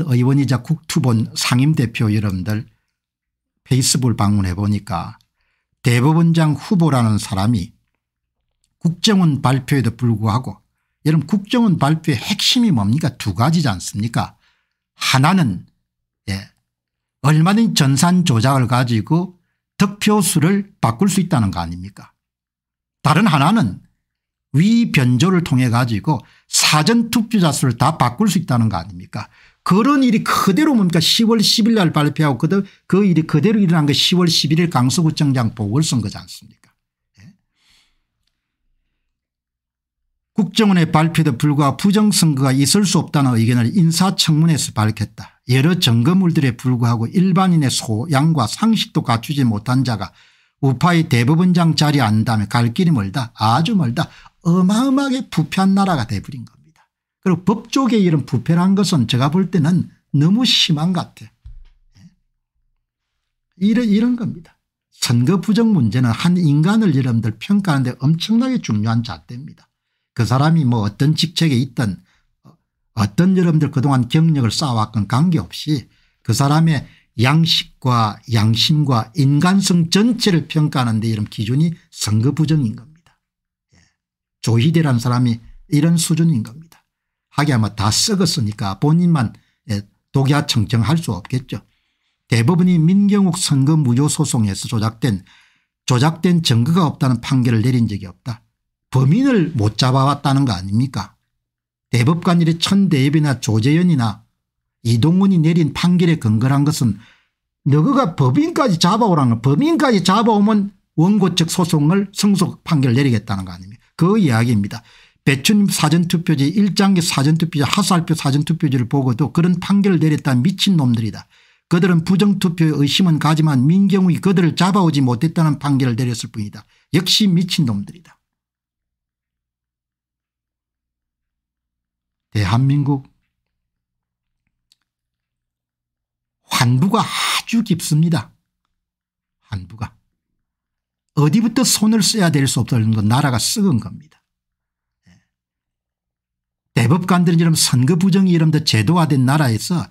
의원이자 국투본 상임대표 여러분들 페이스북 을 방문해 보니까 대법원장 후보라는 사람이 국정원 발표에도 불구하고 여러분 국정원 발표의 핵심이 뭡니까 두 가지지 않습니까 하나는 예 얼마든지 전산 조작을 가지고 득표수를 바꿀 수 있다는 거 아닙니까 다른 하나는 위변조를 통해 가지고 사전투표자 수를 다 바꿀 수 있다는 거 아닙니까 그런 일이 그대로 뭡니까 10월 10일 날 발표하고 그, 그 일이 그대로 일어난 게 10월 11일 강서구청장 보궐선 거지 않습니까 예? 국정원의 발표도 불과 부정선거가 있을 수 없다는 의견을 인사청문회에서 밝혔다. 여러 점거물들에 불구하고 일반인의 소양과 상식도 갖추지 못한 자가 우파의 대법원장 자리에 안다며갈 길이 멀다 아주 멀다 어마어마하게 부패한 나라가 돼버린 거 그리고 법조계 이런 부패를 한 것은 제가 볼 때는 너무 심한 것 같아요. 예? 이런, 이런 겁니다. 선거 부정 문제는 한 인간을 여러분들 평가하는데 엄청나게 중요한 잣대입니다. 그 사람이 뭐 어떤 직책에 있든 어떤 여러분들 그동안 경력을 쌓아왔건 관계없이 그 사람의 양식과 양심과 인간성 전체를 평가하는 데 이런 기준이 선거 부정인 겁니다. 예. 조희대라는 사람이 이런 수준인 겁니다. 하게 하면 다 썩었으니까 본인만 예, 독야 청정할 수 없겠죠. 대법원이 민경욱 선거 무효 소송에서 조작된 조작된 증거가 없다는 판결을 내린 적이 없다. 범인을 못 잡아왔다는 거 아닙니까 대법관 일의 천대엽이나 조재현이나 이동훈이 내린 판결에 근거한 것은 너가 법인까지 잡아오라는 법인까지 잡아오면 원고 측 소송을 성속 판결 내리겠다는 거 아닙니까 그 이야기입니다. 배추님 사전투표지 일장기 사전투표지 하살표 사전투표지를 보고도 그런 판결을 내렸다 미친놈들이다. 그들은 부정투표의 의심은 가지만 민경이 그들을 잡아오지 못했다는 판결을 내렸을 뿐이다. 역시 미친놈들이다. 대한민국 환부가 아주 깊습니다. 환부가 어디부터 손을 써야 될 수 없다는 건 나라가 썩은 겁니다. 대법관들은 이런 선거 부정이 이런 더 제도화된 나라에서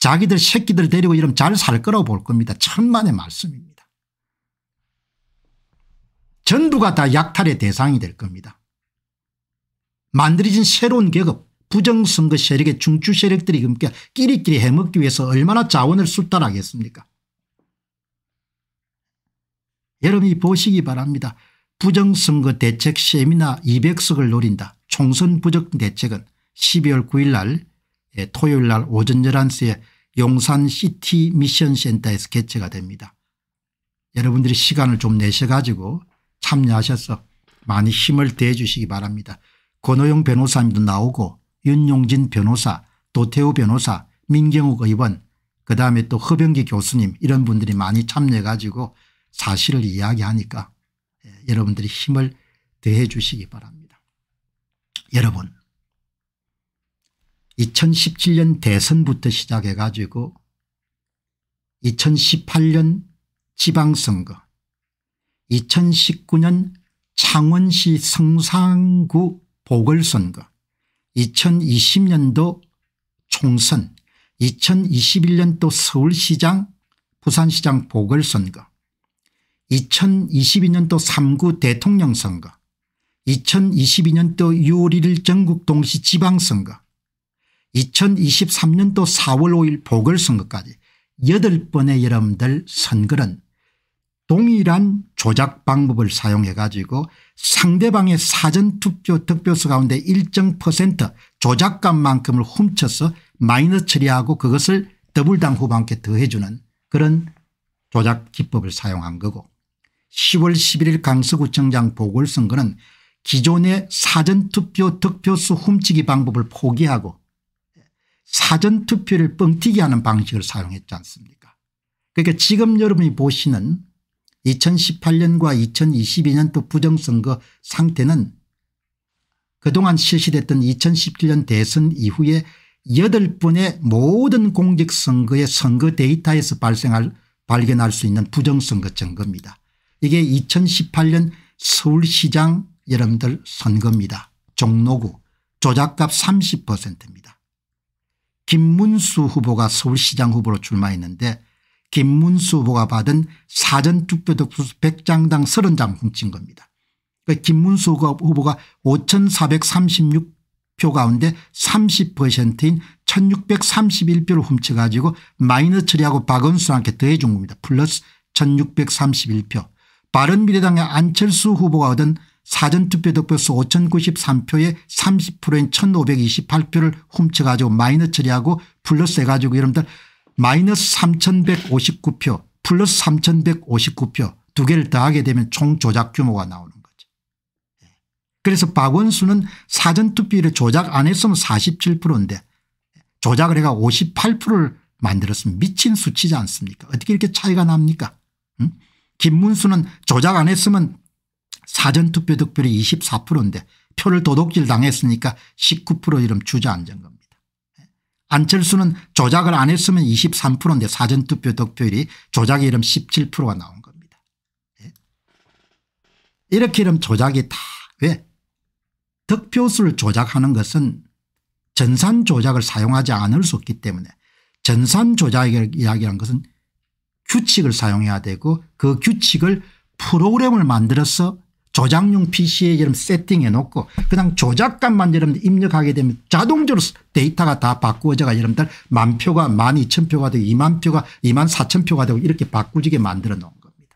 자기들 새끼들 데리고 이런잘살 거라고 볼 겁니다. 천만의 말씀입니다. 전부가 다 약탈의 대상이 될 겁니다. 만들어진 새로운 계급 부정선거 세력의 중추 세력들이 그러니 끼리끼리 해먹기 위해서 얼마나 자원을 쏟달하겠습니까 여러분이 보시기 바랍니다. 부정선거 대책 세미나 200석을 노린다. 총선 부적 대책은 12월 9일 날 예, 토요일 날 오전 11시에 용산 시티 미션 센터에서 개최가 됩니다. 여러분들이 시간을 좀 내셔가지고 참여하셔서 많이 힘을 대 주시기 바랍니다. 권호영 변호사님도 나오고 윤용진 변호사 도태우 변호사 민경욱 의원 그다음에 또 허병기 교수님 이런 분들이 많이 참여해 가지고 사실을 이야기하니까 예, 여러분들이 힘을 대해 주시기 바랍니다. 여러분 2017년 대선부터 시작해 가지고 2018년 지방선거 2019년 창원시 성산구 보궐선거 2020년도 총선 2021년도 서울시장 부산시장 보궐선거 2022년도 3구 대통령선거 2022년도 6월 1일 전국 동시 지방선거 2023년도 4월 5일 보궐선거까지 8번의 여러분들 선거는 동일한 조작 방법을 사용해 가지고 상대방의 사전투표 득표수 가운데 일정 퍼센트 조작감만큼을 훔쳐서 마이너 처리하고 그것을 더블당 후반께 더해주는 그런 조작 기법을 사용한 거고 10월 11일 강서구청장 보궐선거는 기존의 사전투표 득표수 훔치기 방법을 포기하고 사전투표를 뻥튀기 하는 방식을 사용했지 않습니까 그러니까 지금 여러분이 보시는 2018년과 2022년도 부정선거 상태는 그동안 실시됐던 2017년 대선 이후에 8번의 모든 공직선거의 선거 데이터에서 발생할 발견할 수 있는 부정선거 증거입니다. 이게 2018년 서울시장 여러분들 선거입니다. 종로구 조작값 30%입니다. 김문수 후보가 서울시장 후보로 출마했는데 김문수 후보가 받은 사전투표 득표수 100장당 30장 훔친 겁니다. 그러니까 김문수 후보가 5436표 가운데 30%인 1631표를 훔쳐가지고 마이너 처리하고 박은수한테 더해준 겁니다. 플러스 1631표. 바른미래당의 안철수 후보가 얻은 사전투표 득표수 5093표에 30%인 1528표를 훔쳐가지고 마이너 처리하고 플러스 해가지고 여러분들 마이너스 3159표 플러스 3159표 두 개를 더하게 되면 총 조작 규모가 나오는 거죠. 예. 그래서 박원순은 사전투표를 조작 안 했으면 47%인데 조작을 해가 58%를 만들었으면 미친 수치지 않습니까 어떻게 이렇게 차이가 납니까 응? 김문수는 조작 안 했으면 사전투표 득표율이 24%인데 표를 도둑질 당했으니까 19% 이름 주저앉은 겁니다. 안철수는 조작을 안 했으면 23%인데 사전투표 득표율이 조작의 이름 17%가 나온 겁니다. 예. 이렇게 이름 조작이 다 왜? 득표수를 조작하는 것은 전산 조작을 사용하지 않을 수 없기 때문에 전산 조작을 이야기하는 것은 규칙을 사용해야 되고 그 규칙을 프로그램을 만들어서 저장용 PC에 여러분 세팅해 놓고 그냥 조작값만 여러분 입력하게 되면 자동적으로 데이터가 다 바꾸어져가 여러분들 만 표가 만 이천 표가 되고 이만 표가 이만 사천 표가 되고 이렇게 바꾸지게 만들어 놓은 겁니다.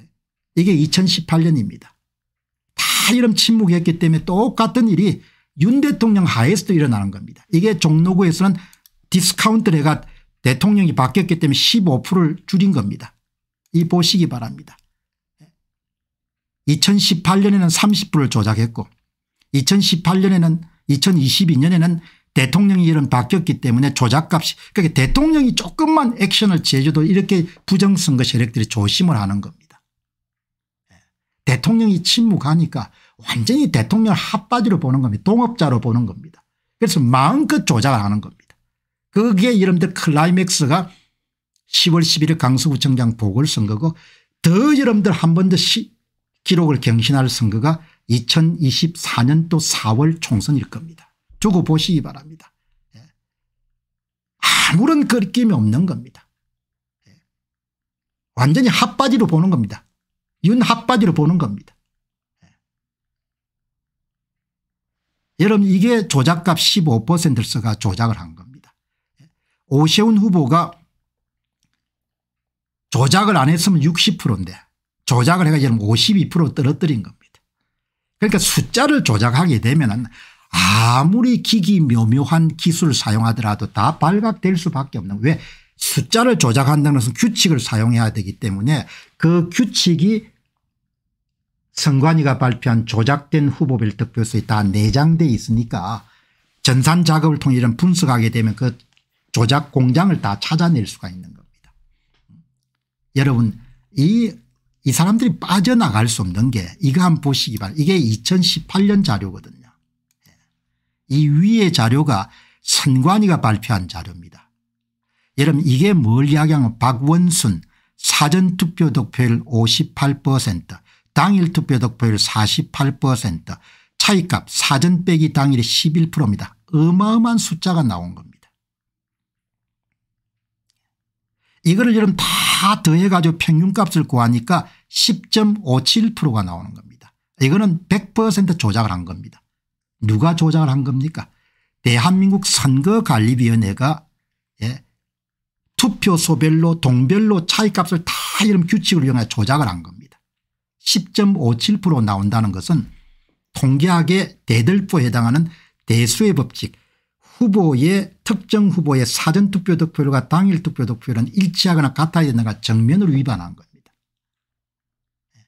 예. 이게 2018년입니다. 다 이런 침묵했기 때문에 똑같은 일이 윤 대통령 하에서도 일어나는 겁니다. 이게 종로구에서는 디스카운트를 해가 대통령이 바뀌었기 때문에 15%를 줄인 겁니다. 이 보시기 바랍니다. 2018년에는 3 0를 조작했고 2018년에는 2022년에는 대통령이 이름 바뀌었기 때문에 조작값이 그러니까 대통령이 조금만 액션을 취해줘도 이렇게 부정선거 세력들이 조심을 하는 겁니다. 예. 대통령이 침묵하니까 완전히 대통령 을 핫바지로 보는 겁니다. 동업자로 보는 겁니다. 그래서 마음껏 조작을 하는 겁니다. 그게 여러분들 클라이맥스가 10월 11일 강서구청장 보궐선거고 더 여러분들 한번더 기록을 경신할 선거가 2024년도 4월 총선일 겁니다. 두고 보시기 바랍니다. 예. 아무런 거리낌이 없는 겁니다. 예. 완전히 핫바지로 보는 겁니다. 윤 핫바지로 보는 겁니다. 예. 여러분 이게 조작값 15%를 써가 조작을 한 겁니다. 오세훈 후보가 조작을 안 했으면 60%인데 조작을 해가지고 52% 떨어뜨린 겁니다. 그러니까 숫자를 조작하게 되면 아무리 기기 묘묘한 기술을 사용하더라도 다 발각될 수밖에 없는 왜 숫자를 조작한다는 것은 규칙을 사용해야 되기 때문에 그 규칙이 선관위가 발표한 조작된 후보별 득표수에 다 내장돼 있으니까 전산 작업을 통해 이런 분석하게 되면 그 조작 공장을 다 찾아낼 수가 있는 겁니다. 여러분 이이 사람들이 빠져나갈 수 없는 게 이거 한번 보시기 바랍니다. 이게 2018년 자료거든요. 예. 이 위의 자료가 선관위가 발표한 자료입니다. 여러분 이게 뭘 이야기하면 박원순 사전투표 득표율 58% 당일 투표 득표율 48% 차이값 사전 빼기 당일이 11%입니다. 어마어마한 숫자가 나온 겁니다. 이거를 여러분 다다 더해가지고 평균값을 구하니까 10.57%가 나오는 겁니다. 이거는 100% 조작을 한 겁니다. 누가 조작을 한 겁니까 대한민국 선거관리위원회가 예, 투표소별로 동별로 차이값을 다 이런 규칙을 이용해 조작을 한 겁니다. 10.57% 나온다는 것은 통계학의 대들보에 해당하는 대수의 법칙 후보의 특정 후보의 사전투표 득표율과 당일 투표 득표율은 일치하거나 같아야 된다가 정면으로 위반한 겁니다. 예.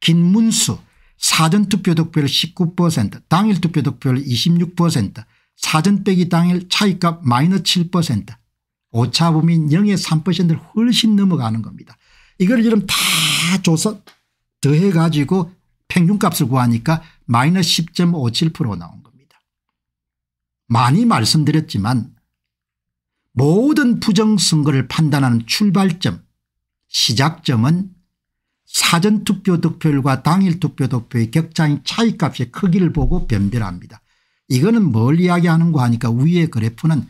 김문수 사전투표 득표율 19% 당일 투표 득표율 26% 사전 빼기 당일 차익값 마이너7% 오차범위 0의 3%를 훨씬 넘어가는 겁니다. 이걸 지금 다 조사 더해 가지고 평균값을 구하니까 마이너10.57% 나옵니다. 많이 말씀드렸지만 모든 부정선거를 판단하는 출발점 시작점은 사전투표 득표율과 당일투표 득표의 격차인 차이값의 크기를 보고 변별합니다. 이거는 뭘이야기하는거 하니까 위의 그래프는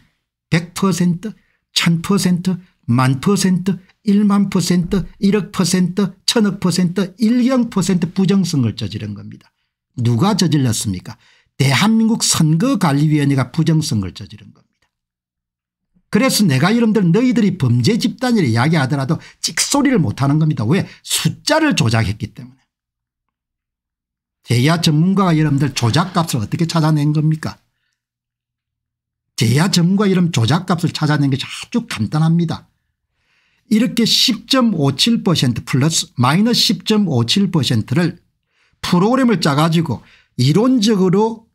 100% 1000%만 퍼센트 1만 퍼센트 1억 퍼센트 0억 퍼센트 1경 퍼센트 부정성을 저지른 겁니다. 누가 저질렀습니까 대한민국 선거관리위원회가 부정선거를 저지른 겁니다. 그래서 내가 여러분들 너희들이 범죄 집단이라 이야기하더라도 찍소리를 못하는 겁니다. 왜 숫자를 조작했기 때문에. 제야 전문가가 여러분들 조작값을 어떻게 찾아낸 겁니까 제야 전문가 이름 조작값을 찾아낸 것이 아주 간단합니다. 이렇게 10.57% 플러스 마이너스 10.57%를 프로그램을 짜가지고 이론적으로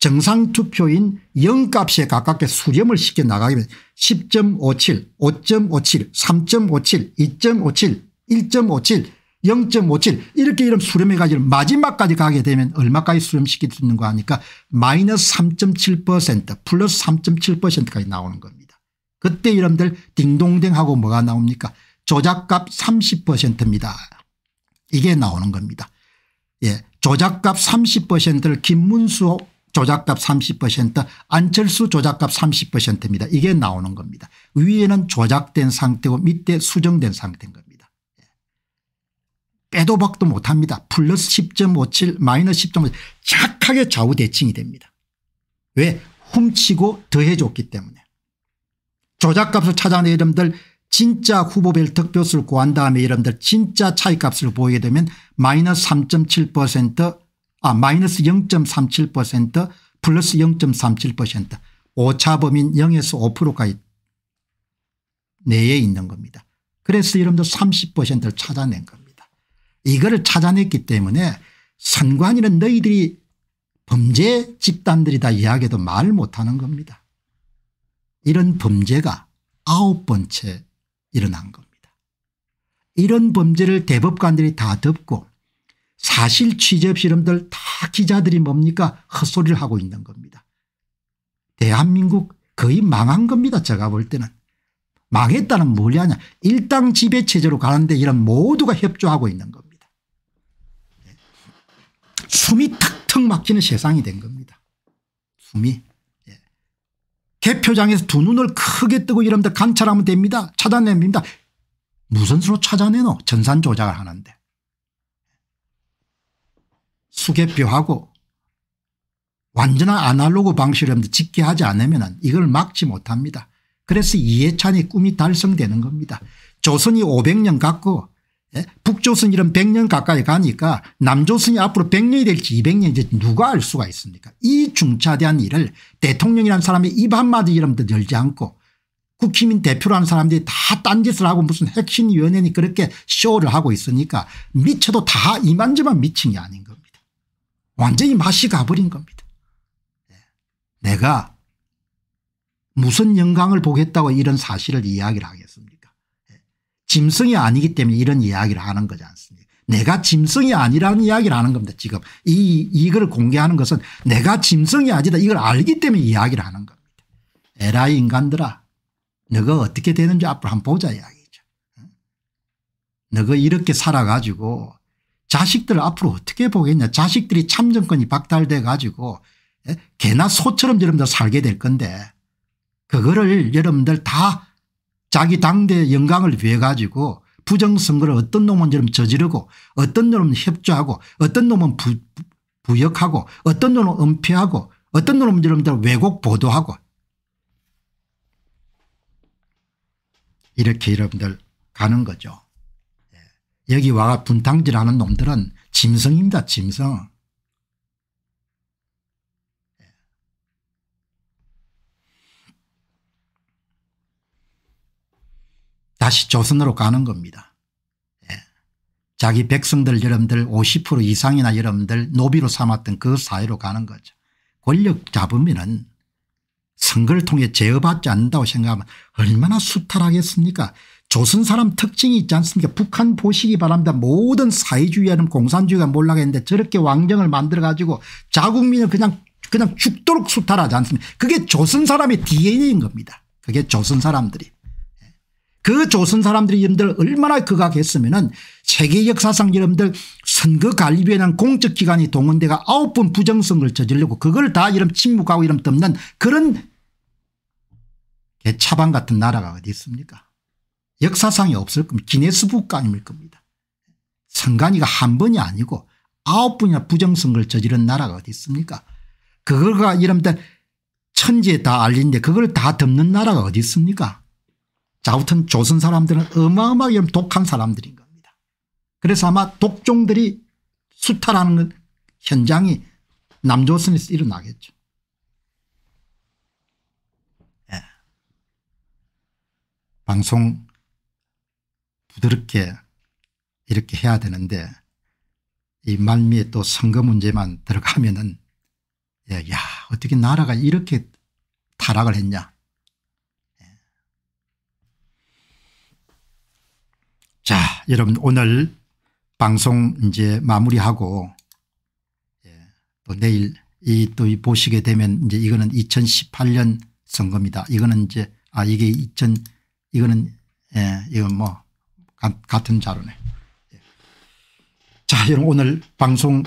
정상투표인 0값에 가깝게 수렴을 시켜 나가게 되면 10.57, 5.57, 3.57, 2.57, 1.57, 0.57 이렇게 이런 수렴해가지고 마지막까지 가게 되면 얼마까지 수렴시킬 수 있는 거하니까 마이너스 3.7% 플러스 3.7%까지 나오는 겁니다. 그때 이름들 딩동댕하고 뭐가 나옵니까 조작값 30%입니다. 이게 나오는 겁니다. 예, 조작값 30%를 김문수 조작값 30% 안철수 조작값 30%입니다. 이게 나오는 겁니다. 위에는 조작된 상태고 밑에 수정된 상태인 겁니다. 예. 빼도 박도 못합니다. 플러스 10.57 마이너스 10.57 착하게 좌우대칭이 됩니다. 왜 훔치고 더해줬기 때문에 조작값을 찾아낸 이름들 진짜 후보별 특표수를 구한 다음에 이름들 진짜 차이값을 보이게 되면 마이너스 3.7%아 마이너스 0.37% 플러스 0.37% 오차범인 0에서 5가 내에 있는 겁니다. 그래서 여러분들 30%를 찾아낸 겁니다. 이거를 찾아냈기 때문에 선관위는 너희들이 범죄 집단들이다 이야기도 해말 못하는 겁니다. 이런 범죄가 아홉 번째 일어난 겁니다. 이런 범죄를 대법관들이 다 덮고 사실 취재 실험들 다 기자들이 뭡니까 헛소리를 하고 있는 겁니다. 대한민국 거의 망한 겁니다 제가 볼 때는. 망했다는 뭐냐냐 일당 지배체제로 가는데 이런 모두가 협조하고 있는 겁니다. 예. 숨이 탁탁 막히는 세상이 된 겁니다. 숨이. 예. 개표장에서 두 눈을 크게 뜨고 이러면 관찰하면 됩니다. 찾아냅니다. 무슨 수로 찾아내노 전산조작을 하는데. 수개표하고 완전한 아날로그 방식으로 집계 하지 않으면 이걸 막지 못합니다. 그래서 이해찬의 꿈이 달성되는 겁니다. 조선이 500년 갔고 예? 북조선 이런 100년 가까이 가니까 남조선이 앞으로 100년이 될지 200년인지 누가 알 수가 있습니까 이 중차대한 일을 대통령이라는 사람이입 한마디 이름도 열지 않고 국힘인 대표라는 사람들이 다 딴짓을 하고 무슨 핵심위원회니 그렇게 쇼를 하고 있으니까 미쳐도 다 이만저만 미친 게 아닌 가 완전히 맛이 가버린 겁니다. 예. 내가 무슨 영광을 보겠다고 이런 사실을 이야기를 하겠습니까 예. 짐승이 아니기 때문에 이런 이야기를 하는 거지 않습니까 내가 짐승이 아니라는 이야기를 하는 겁니다 지금 이 이걸 공개하는 것은 내가 짐승이 아니다 이걸 알기 때문에 이야기를 하는 겁니다. 에라 인간들아 너가 어떻게 되는지 앞으로 한번 보자 이야기죠. 너가 이렇게 살아가지고 자식들 앞으로 어떻게 보겠냐 자식들이 참정권이 박탈돼 가지고 예? 개나 소처럼 여러분들 살게 될 건데 그거를 여러분들 다 자기 당대 영광을 위해 가지고 부정선거를 어떤 놈은 여러분 저지르고 어떤 놈은 협조하고 어떤 놈은 부, 부역하고 어떤 놈은 은폐하고 어떤 놈은 여러분들 왜곡 보도하고 이렇게 여러분들 가는 거죠. 여기 와 분탕질하는 놈들은 짐승입니다 짐승. 다시 조선으로 가는 겁니다. 예. 자기 백성들 여러분들 50% 이상이나 여러분들 노비로 삼았던 그 사회로 가는 거죠. 권력 잡으면은 선거를 통해 제어받지 않는다고 생각하면 얼마나 수탈하겠습니까 조선 사람 특징이 있지 않습니까 북한 보시기 바랍니다. 모든 사회주의하는 공산주의가 몰락했는데 저렇게 왕정을 만들어 가지고 자국민을 그냥 그냥 죽도록 수탈하지 않습니까 그게 조선 사람의 dna인 겁니다. 그게 조선 사람들이. 그 조선 사람들이 여러분들 얼마나 극악했으면 은 세계 역사상 여러분들 선거관리비에 대한 공적기관이 동원돼가 아홉 번 부정선거를 저지르고 그걸 다 이름 침묵하고 이름 덮는 그런 개차방 같은 나라가 어디 있습니까 역사상에 없을 겁니다. 기네스북간일 겁니다. 선관위가 한 번이 아니고 아홉 번이나 부정선거를 저지른 나라가 어디 있습니까 그거가 이러면 천지에 다 알린데 그걸 다 덮는 나라가 어디 있습니까 자부튼 조선 사람들은 어마어마하게 독한 사람들인 겁니다. 그래서 아마 독종들이 수탈하는 현장이 남조선에서 일어나겠죠. 예. 방송 부드럽게 이렇게 해야 되는데 이 말미에 또 선거 문제만 들어가면은 예, 야 어떻게 나라가 이렇게 타락을 했냐. 예. 자 여러분 오늘 방송 이제 마무리하고 예, 또 내일 이또 보시게 되면 이제 이거는 2018년 선거입니다. 이거는 이제 아 이게 2000 이거는 예 이건 뭐 같은 자료네. 예. 자 여러분 오늘 방송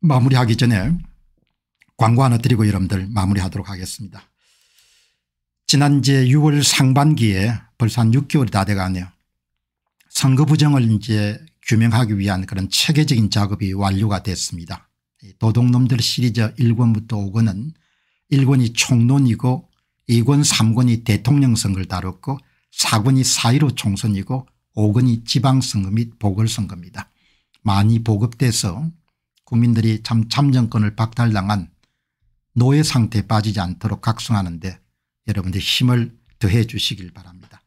마무리하기 전에 광고 하나 드리고 여러분들 마무리하도록 하겠습니다. 지난제 6월 상반기에 벌써 한 6개월이 다 돼가네요. 선거 부정을 이제 규명하기 위한 그런 체계적인 작업이 완료가 됐습니다. 도둑놈들 시리즈 1권부터 5권은 1권이 총론이고 2권 3권이 대통령 선거를 다뤘고 4권이 4.15 총선이고 5권이 지방선거 및 보궐선거입니다. 많이 보급돼서 국민들이 참 참정권을 박탈당한 노예 상태에 빠지지 않도록 각성하는데 여러분들 힘을 더해 주시길 바랍니다.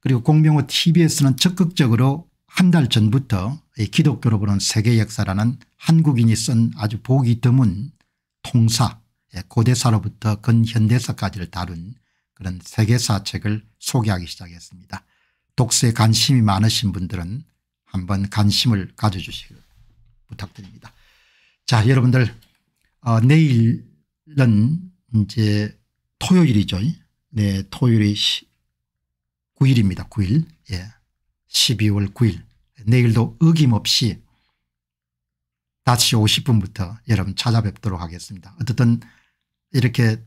그리고 공명호 t v 에는 적극적으로 한 달 전부터 기독교로 보는 세계 역사라는 한국인이 쓴 아주 보기 드문 통사 예, 고대사로부터 근현대사까지를 다룬 그런 세계사책을 소개하기 시작했습니다. 독서에 관심이 많으신 분들은 한번 관심을 가져주시길 부탁드립니다. 자 여러분들 어, 내일은 이제 토요일이죠. 네 토요일이 9일입니다. 9일 예 12월 9일 내일도 어김없이 다시 50분부터 여러분 찾아뵙도록 하겠습니다. 어쨌든 이렇게